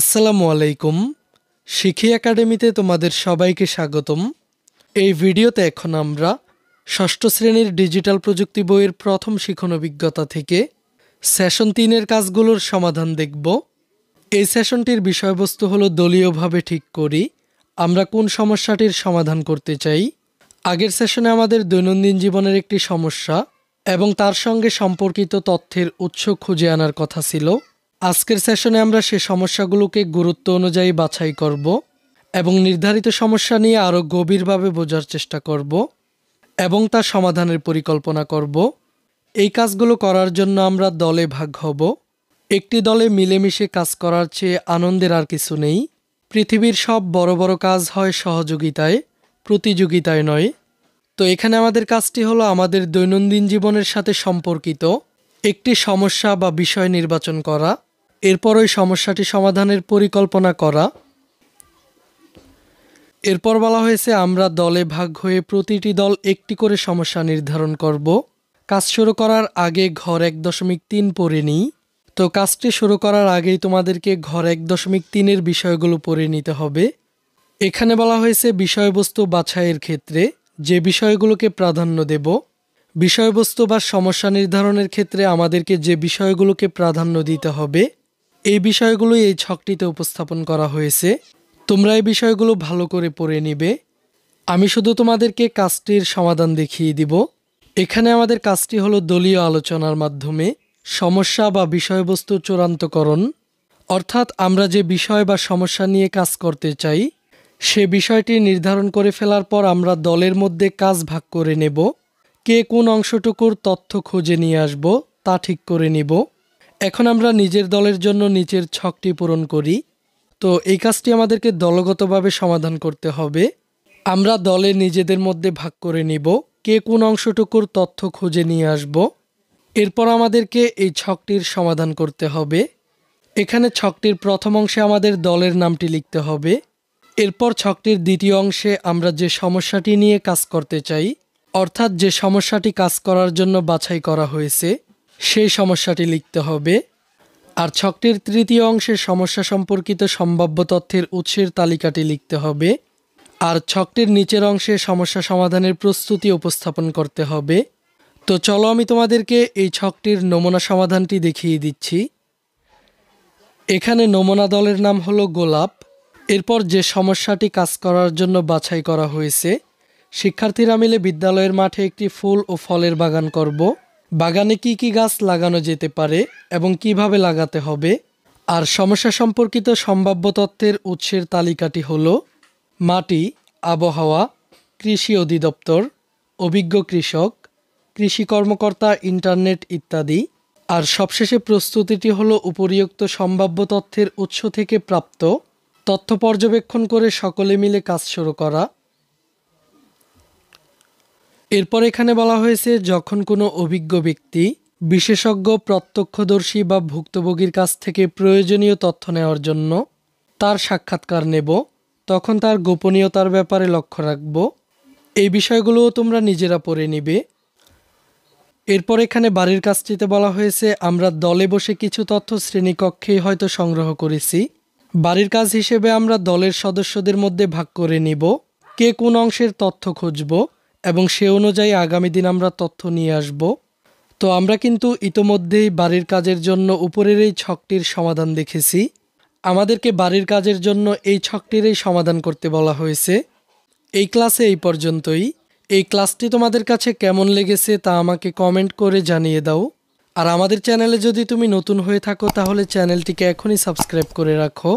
আসসালামু আলাইকুম শিখি একাডেমিতে তোমাদের সবাইকে স্বাগতম এই ভিডিওতে এখন আমরা ষষ্ঠ শ্রেণীর ডিজিটাল প্রযুক্তি বইয়ের প্রথম শিখন অভিজ্ঞতা থেকে সেশন তিনের কাজগুলোর সমাধান দেখব এই সেশনটির বিষয়বস্তু হলো দলীয়ভাবে ঠিক করি আমরা কোন সমস্যাটির সমাধান করতে চাই আগের সেশনে আমাদের দৈনন্দিন জীবনের একটি সমস্যা এবং তার সঙ্গে সম্পর্কিত তথ্যের উৎস খুঁজে আনার কথা ছিল আজকের সেশনে আমরা সে সমস্যাগুলোকে গুরুত্ব অনুযায়ী বাছাই করব এবং নির্ধারিত সমস্যা নিয়ে আরও গভীরভাবে বোঝার চেষ্টা করব এবং তার সমাধানের পরিকল্পনা করব এই কাজগুলো করার জন্য আমরা দলে ভাগ হব একটি দলে মিলেমিশে কাজ করার চেয়ে আনন্দের আর কিছু নেই পৃথিবীর সব বড় বড় কাজ হয় সহযোগিতায় প্রতিযোগিতায় নয় তো এখানে আমাদের কাজটি হলো আমাদের দৈনন্দিন জীবনের সাথে সম্পর্কিত একটি সমস্যা বা বিষয় নির্বাচন করা এরপর ওই সমস্যাটি সমাধানের পরিকল্পনা করা এরপর বলা হয়েছে আমরা দলে ভাগ হয়ে প্রতিটি দল একটি করে সমস্যা নির্ধারণ করব কাজ শুরু করার আগে ঘর এক দশমিক তিন পড়ে নিই তো কাজটি শুরু করার আগেই তোমাদেরকে ঘর এক দশমিক তিনের বিষয়গুলো পড়ে নিতে হবে এখানে বলা হয়েছে বিষয়বস্তু বাছাইয়ের ক্ষেত্রে যে বিষয়গুলোকে প্রাধান্য দেব বিষয়বস্তু বা সমস্যা নির্ধারণের ক্ষেত্রে আমাদেরকে যে বিষয়গুলোকে প্রাধান্য দিতে হবে এই বিষয়গুলোই এই ছকটিতে উপস্থাপন করা হয়েছে তোমরা এই বিষয়গুলো ভালো করে পড়ে নিবে আমি শুধু তোমাদেরকে কাজটির সমাধান দেখিয়ে দিব এখানে আমাদের কাজটি হলো দলীয় আলোচনার মাধ্যমে সমস্যা বা বিষয়বস্তু চূড়ান্তকরণ অর্থাৎ আমরা যে বিষয় বা সমস্যা নিয়ে কাজ করতে চাই সে বিষয়টি নির্ধারণ করে ফেলার পর আমরা দলের মধ্যে কাজ ভাগ করে নেব কে কোন অংশটুকুর তথ্য খুঁজে নিয়ে আসব তা ঠিক করে নেব এখন আমরা নিজের দলের জন্য নিচের ছকটি পূরণ করি তো এই কাজটি আমাদেরকে দলগতভাবে সমাধান করতে হবে আমরা দলে নিজেদের মধ্যে ভাগ করে নিব কে কোন অংশটুকুর তথ্য খুঁজে নিয়ে আসব এরপর আমাদেরকে এই ছকটির সমাধান করতে হবে এখানে ছকটির প্রথম অংশে আমাদের দলের নামটি লিখতে হবে এরপর ছকটির দ্বিতীয় অংশে আমরা যে সমস্যাটি নিয়ে কাজ করতে চাই অর্থাৎ যে সমস্যাটি কাজ করার জন্য বাছাই করা হয়েছে সেই সমস্যাটি লিখতে হবে আর ছকটির তৃতীয় অংশের সমস্যা সম্পর্কিত সম্ভাব্য তথ্যের উৎসের তালিকাটি লিখতে হবে আর ছকটির নিচের অংশে সমস্যা সমাধানের প্রস্তুতি উপস্থাপন করতে হবে তো চলো আমি তোমাদেরকে এই ছকটির নমুনা সমাধানটি দেখিয়ে দিচ্ছি এখানে নমুনা দলের নাম হলো গোলাপ এরপর যে সমস্যাটি কাজ করার জন্য বাছাই করা হয়েছে শিক্ষার্থীরা মিলে বিদ্যালয়ের মাঠে একটি ফুল ও ফলের বাগান করব বাগানে কি কি গাছ লাগানো যেতে পারে এবং কিভাবে লাগাতে হবে আর সমস্যা সম্পর্কিত সম্ভাব্য তথ্যের উৎসের তালিকাটি হল মাটি আবহাওয়া কৃষি অধিদপ্তর অভিজ্ঞ কৃষক কৃষি কর্মকর্তা ইন্টারনেট ইত্যাদি আর সবশেষে প্রস্তুতিটি হল উপরিউক্ত সম্ভাব্য তথ্যের উৎস থেকে প্রাপ্ত তথ্য পর্যবেক্ষণ করে সকলে মিলে কাজ শুরু করা এরপর এখানে বলা হয়েছে যখন কোনো অভিজ্ঞ ব্যক্তি বিশেষজ্ঞ প্রত্যক্ষদর্শী বা ভুক্তভোগীর কাছ থেকে প্রয়োজনীয় তথ্য নেওয়ার জন্য তার সাক্ষাৎকার নেব তখন তার গোপনীয়তার ব্যাপারে লক্ষ্য রাখব এই বিষয়গুলোও তোমরা নিজেরা পড়ে নিবে এরপর এখানে বাড়ির কাজটিতে বলা হয়েছে আমরা দলে বসে কিছু তথ্য শ্রেণীকক্ষেই হয়তো সংগ্রহ করেছি বাড়ির কাজ হিসেবে আমরা দলের সদস্যদের মধ্যে ভাগ করে নিব কে কোন অংশের তথ্য খুঁজব এবং সে অনুযায়ী আগামী দিন আমরা তথ্য নিয়ে আসব তো আমরা কিন্তু ইতোমধ্যেই বাড়ির কাজের জন্য উপরের এই ছকটির সমাধান দেখেছি আমাদেরকে বাড়ির কাজের জন্য এই ছকটিরই সমাধান করতে বলা হয়েছে এই ক্লাসে এই পর্যন্তই এই ক্লাসটি তোমাদের কাছে কেমন লেগেছে তা আমাকে কমেন্ট করে জানিয়ে দাও আর আমাদের চ্যানেলে যদি তুমি নতুন হয়ে থাকো তাহলে চ্যানেলটিকে এখনই সাবস্ক্রাইব করে রাখো